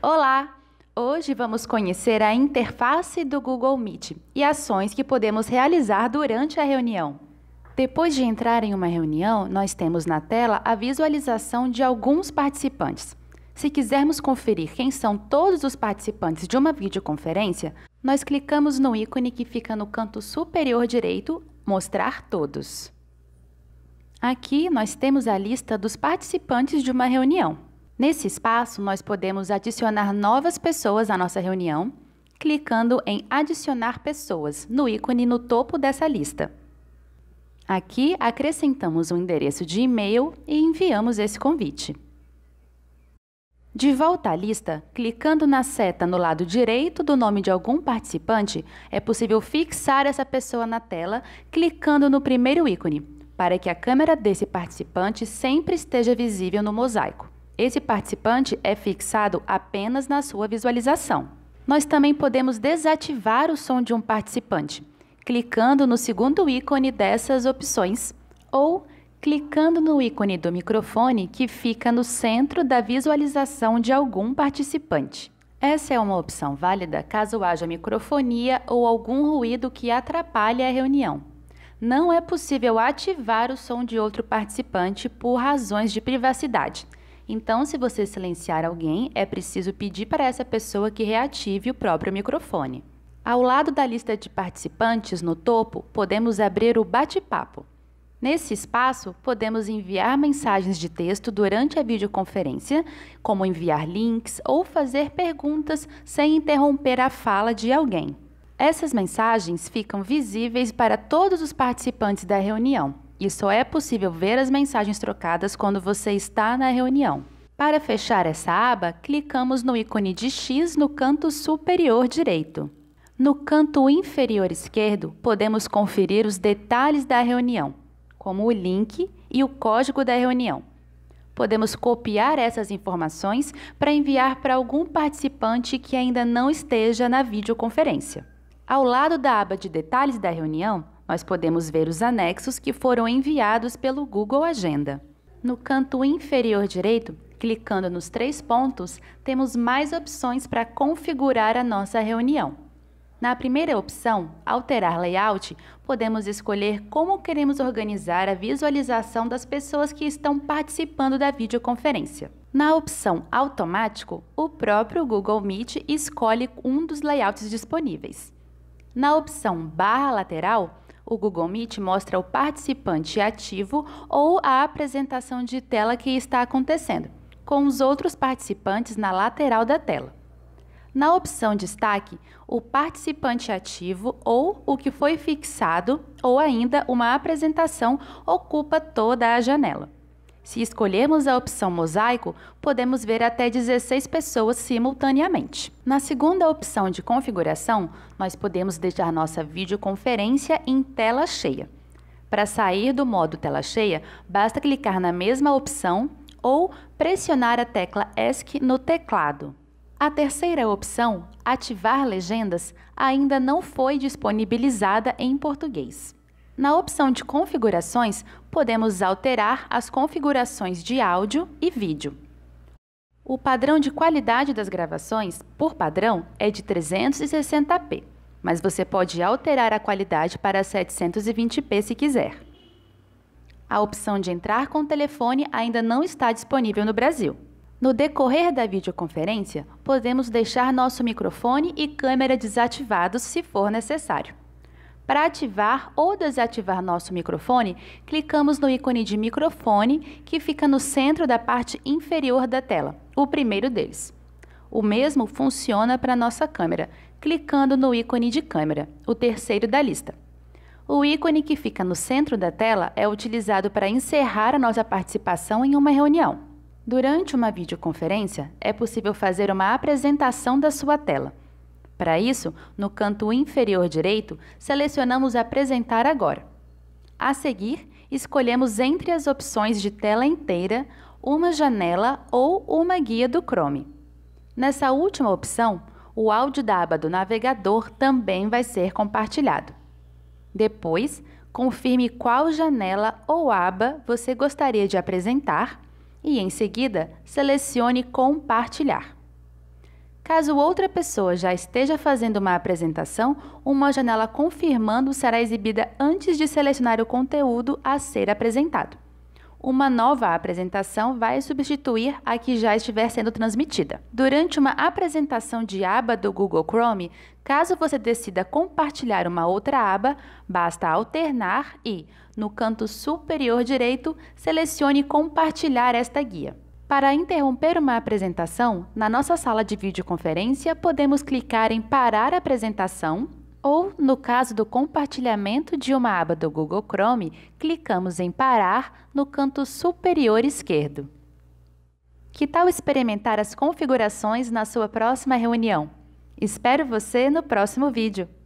Olá! Hoje vamos conhecer a interface do Google Meet e ações que podemos realizar durante a reunião. Depois de entrar em uma reunião, nós temos na tela a visualização de alguns participantes. Se quisermos conferir quem são todos os participantes de uma videoconferência, nós clicamos no ícone que fica no canto superior direito Mostrar Todos. Aqui nós temos a lista dos participantes de uma reunião. Nesse espaço, nós podemos adicionar novas pessoas à nossa reunião, clicando em Adicionar pessoas no ícone no topo dessa lista. Aqui, acrescentamos o um endereço de e-mail e enviamos esse convite. De volta à lista, clicando na seta no lado direito do nome de algum participante, é possível fixar essa pessoa na tela clicando no primeiro ícone, para que a câmera desse participante sempre esteja visível no mosaico. Esse participante é fixado apenas na sua visualização. Nós também podemos desativar o som de um participante, clicando no segundo ícone dessas opções ou clicando no ícone do microfone que fica no centro da visualização de algum participante. Essa é uma opção válida caso haja microfonia ou algum ruído que atrapalhe a reunião. Não é possível ativar o som de outro participante por razões de privacidade, então, se você silenciar alguém, é preciso pedir para essa pessoa que reative o próprio microfone. Ao lado da lista de participantes, no topo, podemos abrir o bate-papo. Nesse espaço, podemos enviar mensagens de texto durante a videoconferência, como enviar links ou fazer perguntas sem interromper a fala de alguém. Essas mensagens ficam visíveis para todos os participantes da reunião e só é possível ver as mensagens trocadas quando você está na reunião. Para fechar essa aba, clicamos no ícone de X no canto superior direito. No canto inferior esquerdo, podemos conferir os detalhes da reunião, como o link e o código da reunião. Podemos copiar essas informações para enviar para algum participante que ainda não esteja na videoconferência. Ao lado da aba de detalhes da reunião, nós podemos ver os anexos que foram enviados pelo Google Agenda. No canto inferior direito, clicando nos três pontos, temos mais opções para configurar a nossa reunião. Na primeira opção, Alterar Layout, podemos escolher como queremos organizar a visualização das pessoas que estão participando da videoconferência. Na opção Automático, o próprio Google Meet escolhe um dos layouts disponíveis. Na opção Barra Lateral, o Google Meet mostra o participante ativo ou a apresentação de tela que está acontecendo, com os outros participantes na lateral da tela. Na opção Destaque, o participante ativo ou o que foi fixado, ou ainda uma apresentação, ocupa toda a janela. Se escolhermos a opção mosaico, podemos ver até 16 pessoas simultaneamente. Na segunda opção de configuração, nós podemos deixar nossa videoconferência em tela cheia. Para sair do modo tela cheia, basta clicar na mesma opção ou pressionar a tecla ESC no teclado. A terceira opção, ativar legendas, ainda não foi disponibilizada em português. Na opção de configurações, podemos alterar as configurações de áudio e vídeo. O padrão de qualidade das gravações, por padrão, é de 360p, mas você pode alterar a qualidade para 720p se quiser. A opção de entrar com o telefone ainda não está disponível no Brasil. No decorrer da videoconferência, podemos deixar nosso microfone e câmera desativados se for necessário. Para ativar ou desativar nosso microfone, clicamos no ícone de microfone que fica no centro da parte inferior da tela, o primeiro deles. O mesmo funciona para nossa câmera, clicando no ícone de câmera, o terceiro da lista. O ícone que fica no centro da tela é utilizado para encerrar a nossa participação em uma reunião. Durante uma videoconferência, é possível fazer uma apresentação da sua tela. Para isso, no canto inferior direito, selecionamos Apresentar agora. A seguir, escolhemos entre as opções de tela inteira, uma janela ou uma guia do Chrome. Nessa última opção, o áudio da aba do navegador também vai ser compartilhado. Depois, confirme qual janela ou aba você gostaria de apresentar e, em seguida, selecione Compartilhar. Caso outra pessoa já esteja fazendo uma apresentação, uma janela confirmando será exibida antes de selecionar o conteúdo a ser apresentado. Uma nova apresentação vai substituir a que já estiver sendo transmitida. Durante uma apresentação de aba do Google Chrome, caso você decida compartilhar uma outra aba, basta alternar e, no canto superior direito, selecione Compartilhar esta guia. Para interromper uma apresentação, na nossa sala de videoconferência podemos clicar em Parar a apresentação ou, no caso do compartilhamento de uma aba do Google Chrome, clicamos em Parar no canto superior esquerdo. Que tal experimentar as configurações na sua próxima reunião? Espero você no próximo vídeo!